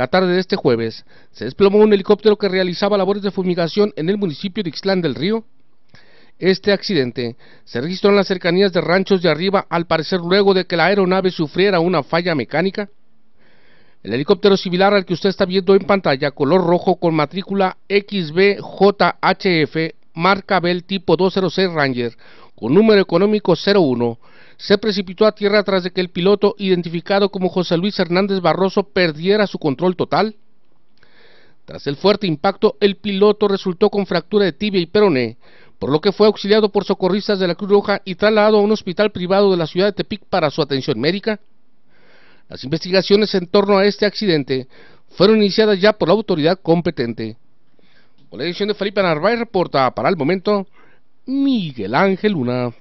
La tarde de este jueves se desplomó un helicóptero que realizaba labores de fumigación en el municipio de Ixtlán del Río. Este accidente se registró en las cercanías de Ranchos de Arriba, al parecer luego de que la aeronave sufriera una falla mecánica. El helicóptero similar al que usted está viendo en pantalla, color rojo con matrícula XBJHF, marca Bell tipo 206 Ranger, con número económico 01, se precipitó a tierra tras de que el piloto, identificado como José Luis Hernández Barroso, perdiera su control total. Tras el fuerte impacto, el piloto resultó con fractura de tibia y peroné, por lo que fue auxiliado por socorristas de la Cruz Roja y trasladado a un hospital privado de la ciudad de Tepic para su atención médica. Las investigaciones en torno a este accidente fueron iniciadas ya por la autoridad competente. Con la edición de Felipe Narváez reporta para el momento Miguel Ángel, Luna.